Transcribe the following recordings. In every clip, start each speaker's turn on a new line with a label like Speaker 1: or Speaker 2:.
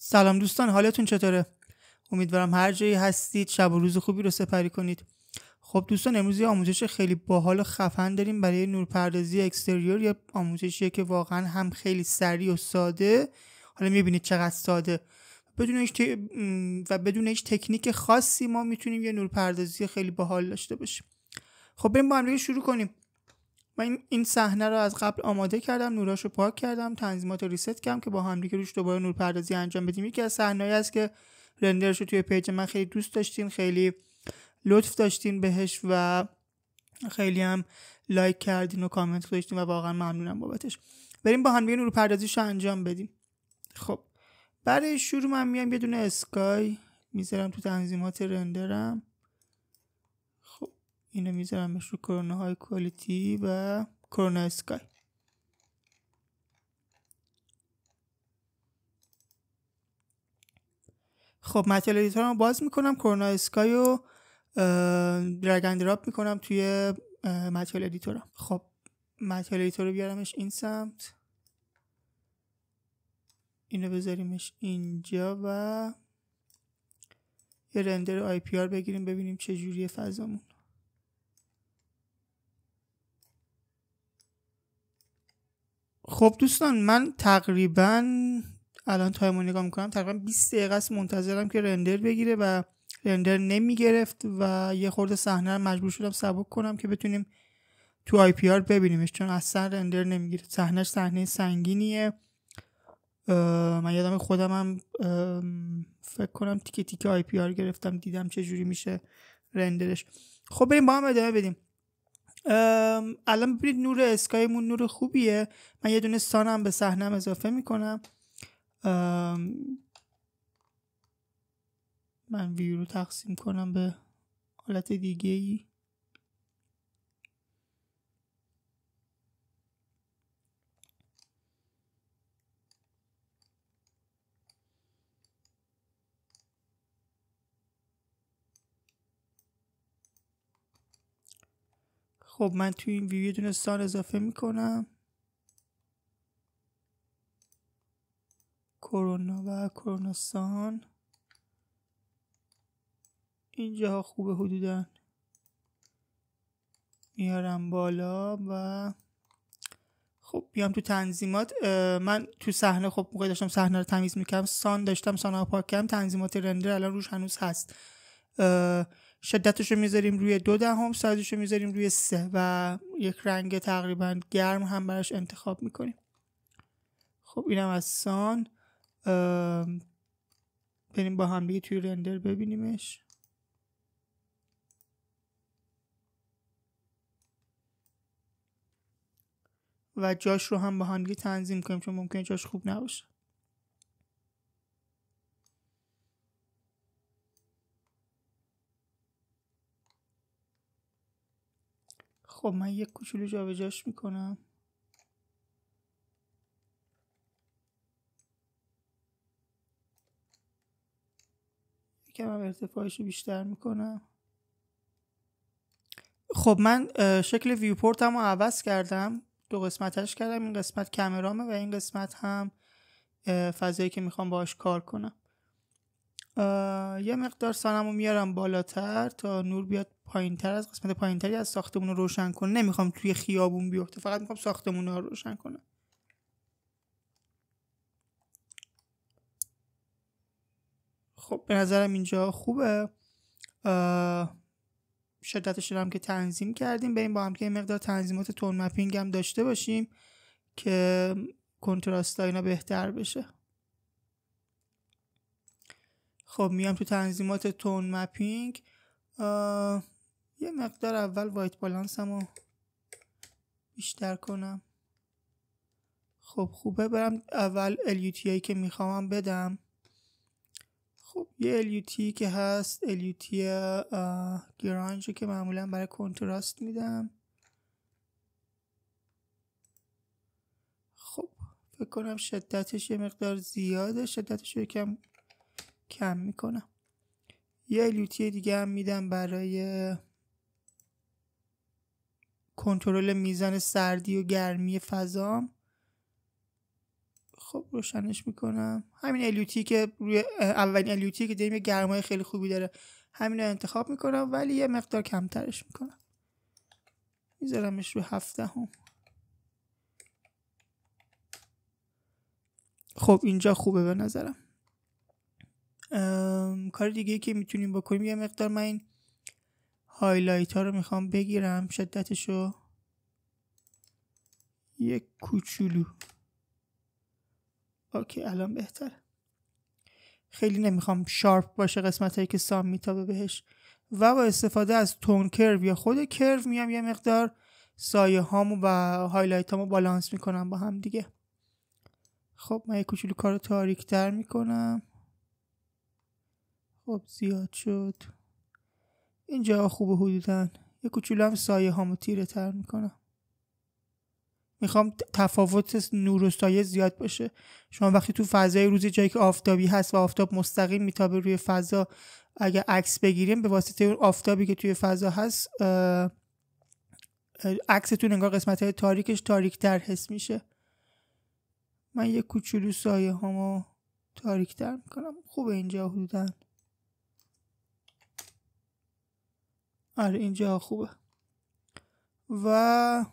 Speaker 1: سلام دوستان حالتون چطوره امیدوارم هر جایی هستید شب و روز خوبی رو سپری کنید خب دوستان امروز یه آموزش خیلی باحال و خفن داریم برای نورپردازی اکستریور یه آموزشی که واقعا هم خیلی سریع و ساده حالا میبینید چقدر ساده بدون هیچ و بدون هیچ تکنیک خاصی ما میتونیم یه نورپردازی خیلی باحال داشته باشیم خب بریم با هم شروع کنیم من این صحنه رو از قبل آماده کردم نوراش رو پاک کردم تنظیمات رو ریست کردم که با هم دیگه روش دوباره نور پردازی انجام بدیم یکی از صحنه‌ای است که رندرش رو توی پیج من خیلی دوست داشتین خیلی لطف داشتین بهش و خیلی هم لایک کردین و کامنت گذاشتین و واقعا ممنونم بابتش بریم با هم دیگه نور رو انجام بدیم خب برای شروع من میام یه دونه اسکای میذارم تو تنظیمات رندرم اینو میذارمش رو کرونا های کوالیتی و کرونا اسکای خب متل ادیتور رو باز میکنم کرونا اسکای رو درگ راب میکنم توی متل ادیتورم خب متل ادیتور رو بیارمش این سمت اینو بذاریمش اینجا و یه رندر آی پی آر بگیریم ببینیم چه جوریه فضامون خب دوستان من تقریبا الان رو نگاه میکنم تقریبا 20 دقیقه است منتظرم که رندر بگیره و رندر نمیگرفت و یه خورده صحنه مجبور شدم سبک کنم که بتونیم تو آی پی آر ببینیمش چون اصلا رندر نمیگیره صحنهش صحنه سنگینیه من یادم خودم هم فکر کنم تیکه تیکه آی پی آر گرفتم دیدم چه جوری میشه رندرش خب بریم با هم ادامه بدیم الان ببینید نور اسکایمون نور خوبیه من یه دونه سانم به صحنم اضافه میکنم من ویو رو تقسیم کنم به حالت دیگه ای خب من توی این ویو یه دونه سان اضافه میکنم کرونا و کرونا سان اینجاها خوبه حدودا میارم بالا و خب بیام تو تنظیمات من تو صحنه خب موقعی داشتم صحنه رو تمیز میکردم سان داشتم سان پاک کردم تنظیمات رندر الان روش هنوز هست شدتش رو میذاریم روی دو دهم سایزش رو میذاریم روی سه و یک رنگ تقریبا گرم هم براش انتخاب میکنیم خب اینم از سان بریم با هم توی رندر ببینیمش و جاش رو هم با هم تنظیم کنیم چون ممکنه جاش خوب نباشه خب من یک کوچولو جابجاش میکنم یکم هم ارتفاعش رو بیشتر میکنم خب من شکل ویوپورت هم رو عوض کردم دو قسمتش کردم این قسمت کمرامه و این قسمت هم فضایی که میخوام باهاش کار کنم یه مقدار رو میارم بالاتر تا نور بیاد پایین تر از قسمت پایینتری از ساختمون رو روشن کنه نمیخوام توی خیابون بیفته فقط میخوام ساختمون رو روشن کنه خب به نظرم اینجا خوبه شدتش رو هم که تنظیم کردیم بریم با هم که مقدار تنظیمات تون مپینگ هم داشته باشیم که کنتراست اینا بهتر بشه خب میام تو تنظیمات تون مپینگ یه مقدار اول وایت بالانسمو بیشتر کنم خب خوبه برم اول هایی که میخوامم بدم خب یه الیوتی که هست الیوتی گرانج که معمولا برای کنتراست میدم خب فکر کنم شدتش یه مقدار زیاده شدتش یکم کم میکنم یه لوتی دیگه هم میدم برای کنترل میزان سردی و گرمی فضام خب روشنش میکنم همین الیوتی که روی اولین الیوتی که داریم گرمای خیلی خوبی داره همین رو انتخاب میکنم ولی یه مقدار کمترش میکنم میذارمش رو هفته هم خب اینجا خوبه به نظرم کار دیگه که میتونیم بکنیم یه مقدار من این هایلایت ها رو میخوام بگیرم شدتش رو یک کوچولو اوکی الان بهتر خیلی نمیخوام شارپ باشه قسمت هایی که سام میتابه بهش و با استفاده از تون کرو یا خود کرو میام یه مقدار سایه هامو و هایلایت هامو بالانس میکنم با هم دیگه خب من یه کوچولو کار رو تاریک تر میکنم خب زیاد شد اینجا خوبه حدودن یه کوچولو هم سایه هامو تیره تر میکنم میخوام تفاوت نور و سایه زیاد باشه شما وقتی تو فضای روزی جایی که آفتابی هست و آفتاب مستقیم میتابه روی فضا اگر عکس بگیریم به واسطه اون آفتابی که توی فضا هست عکستون انگار قسمت های تاریکش تر حس میشه من یه کوچولو سایه هامو تاریکتر میکنم خوب اینجا حدودن آره اینجا خوبه و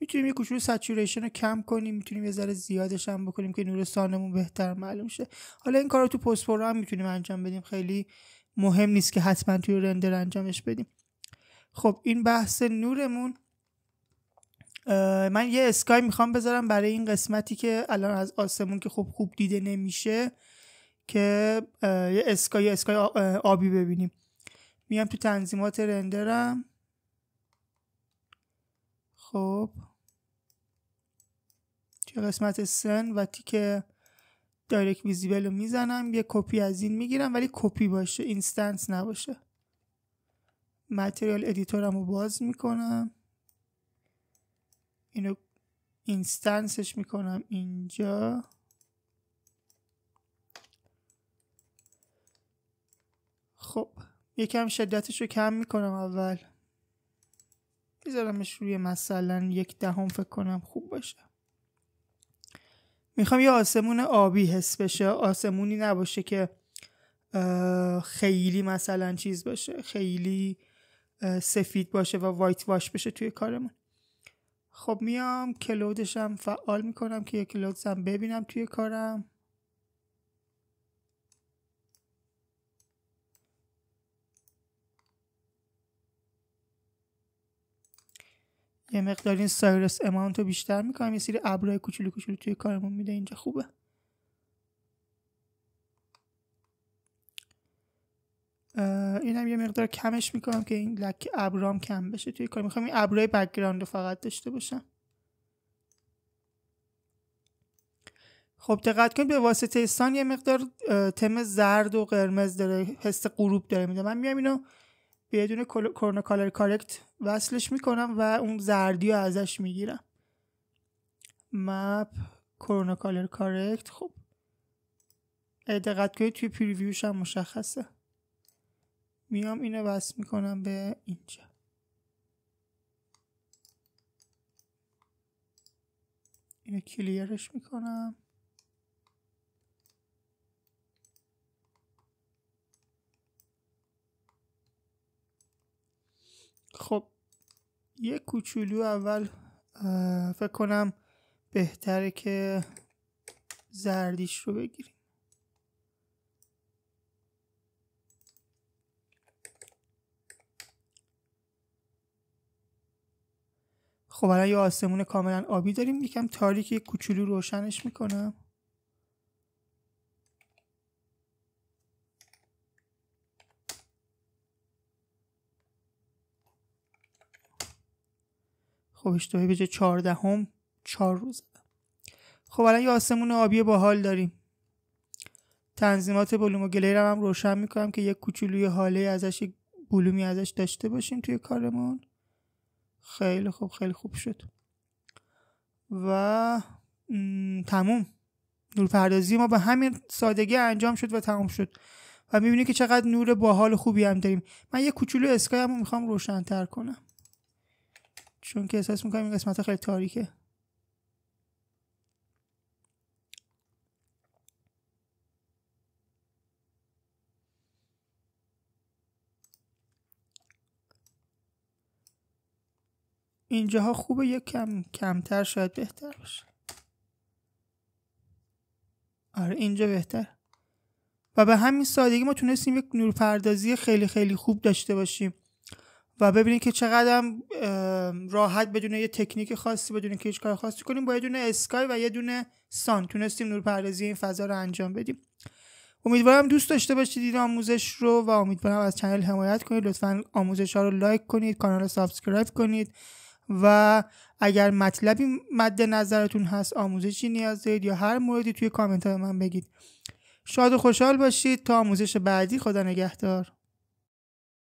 Speaker 1: میتونیم یه کوچولو سچوریشن رو کم کنیم میتونیم یه ذره زیادش هم بکنیم که نور سانمون بهتر معلوم شه حالا این کار رو تو پست پرو هم میتونیم انجام بدیم خیلی مهم نیست که حتما توی رندر انجامش بدیم خب این بحث نورمون من یه اسکای میخوام بذارم برای این قسمتی که الان از آسمون که خب خوب دیده نمیشه که یه اسکای اسکای آبی ببینیم میام تو تنظیمات رندرم خب توی قسمت سن و تیک دایرکت ویزیبل رو میزنم یه کپی از این میگیرم ولی کپی باشه اینستنس نباشه متریال ادیتورم رو باز میکنم اینو اینستنسش میکنم اینجا خب یکم شدتش رو کم میکنم اول میذارمش روی مثلا یک دهم فکر کنم خوب باشه میخوام یه آسمون آبی حس بشه آسمونی نباشه که خیلی مثلا چیز باشه خیلی سفید باشه و وایت واش بشه توی کارمون خب میام کلودشم فعال میکنم که یک کلودزم ببینم توی کارم یه مقدار این سایرس اماونت رو بیشتر میکنم یه سری ابرای کوچولو کوچولو توی کارمون میده اینجا خوبه این هم یه مقدار کمش میکنم که این لک ابرام کم بشه توی کار میخوام این ابرای بکگراند رو فقط داشته باشم خب دقت کنید به واسطه سان یه مقدار تم زرد و قرمز داره حس غروب داره میده من میام اینو به یه دونه کالر کارکت وصلش میکنم و اون زردی رو ازش میگیرم مپ کرونا کالر کارکت خب دقت کنید توی پریویوش هم مشخصه میام اینو وصل میکنم به اینجا اینو کلیرش میکنم خب یه کوچولو اول فکر کنم بهتره که زردیش رو بگیریم خب الان یه آسمون کاملا آبی داریم یکم تاریک یک کوچولو روشنش میکنم خب اشتباهی به جای چهاردهم چهار روز خب الان یه آسمون آبی باحال داریم تنظیمات بلوم و گلیر هم, روشن میکنم که یک کوچولوی حاله ازش یک بلومی ازش داشته باشیم توی کارمون خیلی خوب خیلی خوب شد و تموم نورپردازی ما به همین سادگی انجام شد و تمام شد و میبینید که چقدر نور باحال خوبی هم داریم من یه کوچولو اسکای هم میخوام روشنتر کنم چون که احساس میکنم این قسمت خیلی تاریکه اینجاها خوبه یک کم کمتر شاید بهتر باشه آره اینجا بهتر و به همین سادگی ما تونستیم یک نورپردازی خیلی خیلی خوب داشته باشیم و ببینید که چقدر راحت بدون یه تکنیک خاصی بدون که هیچ کار خاصی کنیم با یه دونه اسکای و یه دونه سان تونستیم نورپردازی این فضا رو انجام بدیم امیدوارم دوست داشته باشید این آموزش رو و امیدوارم از چنل حمایت کنید لطفا آموزش ها رو لایک کنید کانال رو سابسکرایب کنید و اگر مطلبی مد نظرتون هست آموزشی نیاز دارید یا هر موردی توی کامنت من بگید شاد و خوشحال باشید تا آموزش بعدی خدا نگهدار